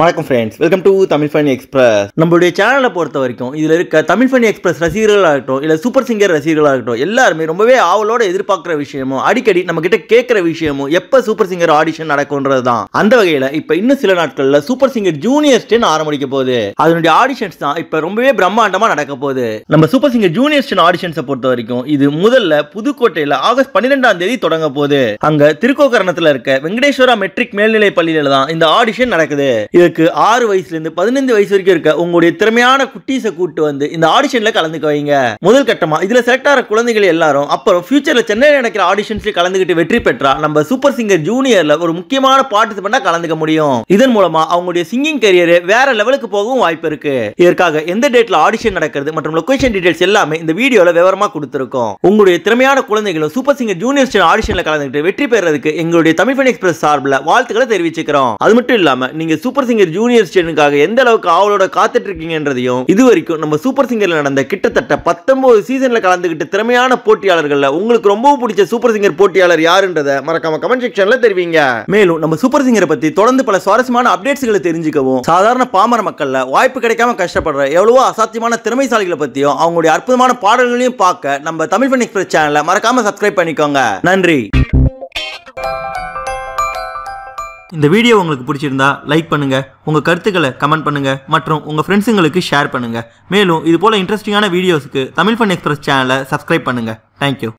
வணக்கம் friends welcome to Tamil funny express நம்மளுடைய சேனலை பொறுத்த வரைக்கும் இதில் இருக்க தமிழ் ஃபனி எக்ஸ்பிரஸ் ரசிகர்களாகட்டும் இல்லை சூப்பர் சிங்கர் ரசிகர்களாகட்டும் எல்லாருமே ரொம்பவே ஆவலோட எதிர்பார்க்குற விஷயமும் அடிக்கடி நம்ம கிட்ட கேட்குற விஷயமும் எப்போ சூப்பர் சிங்கர் ஆடிஷன் நடக்கும்ன்றது தான் அந்த வகையில் இப்போ இன்னும் சில நாட்களில் சூப்பர் சிங்கர் ஜூனியர் ஸ்டென் ஆரம்பிக்க போகுது அதனுடைய ஆடிஷன்ஸ் தான் இப்போ ரொம்பவே பிரம்மாண்டமாக நடக்க போகுது நம்ம சூப்பர் சிங்கர் ஜூனியர் ஸ்டென் ஆடிஷன்ஸை பொறுத்த வரைக்கும் இது முதல்ல புதுக்கோட்டையில் ஆகஸ்ட் பன்னிரெண்டாம் தேதி தொடங்க போகுது அங்கே திருக்கோக்கரணத்தில் இருக்க வெங்கடேஸ்வரா மெட்ரிக் மேல்நிலை பள்ளியில் தான் இந்த ஆடிஷன் நடக்குது இதுக்கு ஆறு வயசுலேருந்து பதினைந்து வயசு வரைக்கும் இருக்க உங்களுடைய திறமையான குட்டீஸை கூட்டு வந்து இந்த ஆடிஷனில் கலந்துக்க வைங்க முதல் கட்டமாக இதில் செலக்ட் ஆகிற குழந்தைகள் எல்லாரும் அப்புறம் ஃபியூச்சரில் சென்னையில் நடக்கிற ஆடிஷன்ஸ்ல கலந்துக்கிட்டு வெற்றி பெற்றா நம்ம சூப்பர் சிங்கர் ஜூனியரில் ஒரு முக்கியமான பார்ட்டிசிபெண்ட்டாக கலந்துக்க முடியும் இதன் மூலமாக அவங்களுடைய சிங்கிங் கரியர் வேற லெவலுக்கு போகவும் வாய்ப்பு இருக்கு இதற்காக எந்த டேட்ல ஆடிஷன் நடக்கிறது மற்றும் லொகேஷன் டீடைல்ஸ் எல்லாமே இந்த வீடியோவில் விவரமா கொடுத்துருக்கோம் உங்களுடைய திறமையான குழந்தைகளும் சூப்பர் சிங்கர் ஜூனியர் ஆடிஷன்ல கலந்துக்கிட்டு வெற்றி பெறதுக்கு எங்களுடைய தமிழ் எக்ஸ்பிரஸ் சார்பில் வாழ்த்துக்களை தெரிவிச்சுக்கிறோம் அது மட்டும் இல்லாம நீங்க சூப்பர் சிங்கர் ஜூனியர் ஸ்டேனுக்காக எந்த அளவுக்கு ஆவலோட காத்துட்டு இருக்கீங்கன்றதையும் இது வரைக்கும் நம்ம சூப்பர் சிங்கர்ல நடந்த கிட்டத்தட்ட பத்தொன்பது சீசன்ல கலந்துகிட்டு திறமையான போட்டியாளர்கள் உங்களுக்கு ரொம்ப பிடிச்ச சூப்பர் சிங்கர் போட்டியாளர் யாருன்றத மறக்காம கமெண்ட் செக்ஷன்ல தெரிவிங்க மேலும் நம்ம சூப்பர் சிங்கரை பத்தி தொடர்ந்து பல சுவாரஸ்யமான அப்டேட்ஸ்களை தெரிஞ்சுக்கவும் சாதாரண பாமர மக்கள்ல வாய்ப்பு கிடைக்காம கஷ்டப்படுற எவ்வளவோ அசாத்தியமான திறமைசாலிகளை பத்தியும் அவங்களுடைய அற்புதமான பாடல்களையும் பார்க்க நம்ம தமிழ் பண்ணி எக்ஸ்பிரஸ் சேனலை மறக்காம சப்ஸ்கிரைப் பண்ணிக்கோங்க நன்றி இந்த வீடியோ உங்களுக்கு பிடிச்சிருந்தா லைக் பண்ணுங்கள் உங்கள் கருத்துக்களை கமெண்ட் பண்ணுங்கள் மற்றும் உங்கள் ஃப்ரெண்ட்ஸுங்களுக்கு ஷேர் பண்ணுங்கள் மேலும் இது போல் இன்ட்ரெஸ்டிங்கான வீடியோஸுக்கு தமிழ் ஃபன் எக்ஸ்பிரஸ் சேனலை சப்ஸ்கிரைப் பண்ணுங்கள் தேங்க்யூ